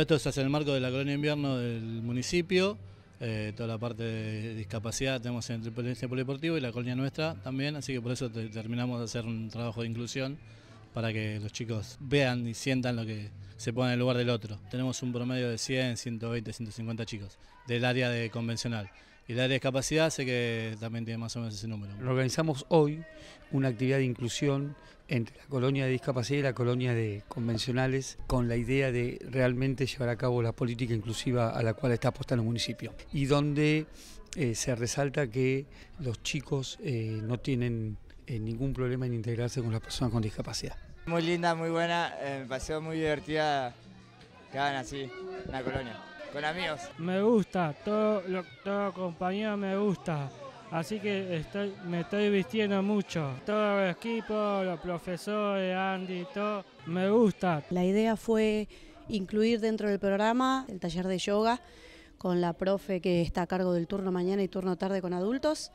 Esto se hace en el marco de la colonia invierno del municipio, eh, toda la parte de discapacidad tenemos en Polo este polideportivo y la colonia nuestra también, así que por eso terminamos de hacer un trabajo de inclusión para que los chicos vean y sientan lo que se pone en el lugar del otro. Tenemos un promedio de 100, 120, 150 chicos del área de convencional. Y la de discapacidad sé que también tiene más o menos ese número. Organizamos hoy una actividad de inclusión entre la colonia de discapacidad y la colonia de convencionales con la idea de realmente llevar a cabo la política inclusiva a la cual está apostando el municipio. Y donde eh, se resalta que los chicos eh, no tienen eh, ningún problema en integrarse con las personas con discapacidad. Muy linda, muy buena, me pareció muy divertida que hagan así, una colonia con amigos. Me gusta, todo, todo compañero me gusta. Así que me estoy vistiendo mucho. Todo el equipo, los profesores, Andy, todo, me gusta. La idea fue incluir dentro del programa el taller de yoga con la profe que está a cargo del turno mañana y turno tarde con adultos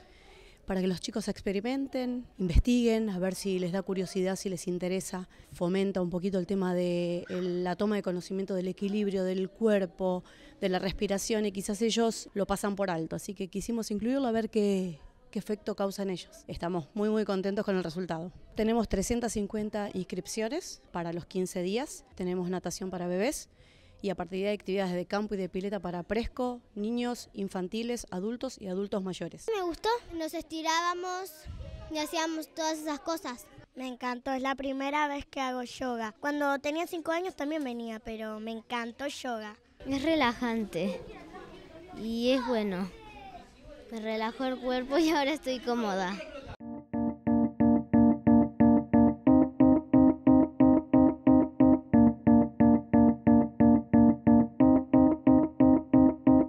para que los chicos experimenten, investiguen, a ver si les da curiosidad, si les interesa. Fomenta un poquito el tema de la toma de conocimiento del equilibrio del cuerpo, de la respiración y quizás ellos lo pasan por alto. Así que quisimos incluirlo a ver qué, qué efecto causan ellos. Estamos muy muy contentos con el resultado. Tenemos 350 inscripciones para los 15 días, tenemos natación para bebés y a partir de actividades de campo y de pileta para fresco, niños, infantiles, adultos y adultos mayores. Me gustó, nos estirábamos y hacíamos todas esas cosas. Me encantó, es la primera vez que hago yoga. Cuando tenía 5 años también venía, pero me encantó yoga. Es relajante y es bueno. Me relajó el cuerpo y ahora estoy cómoda.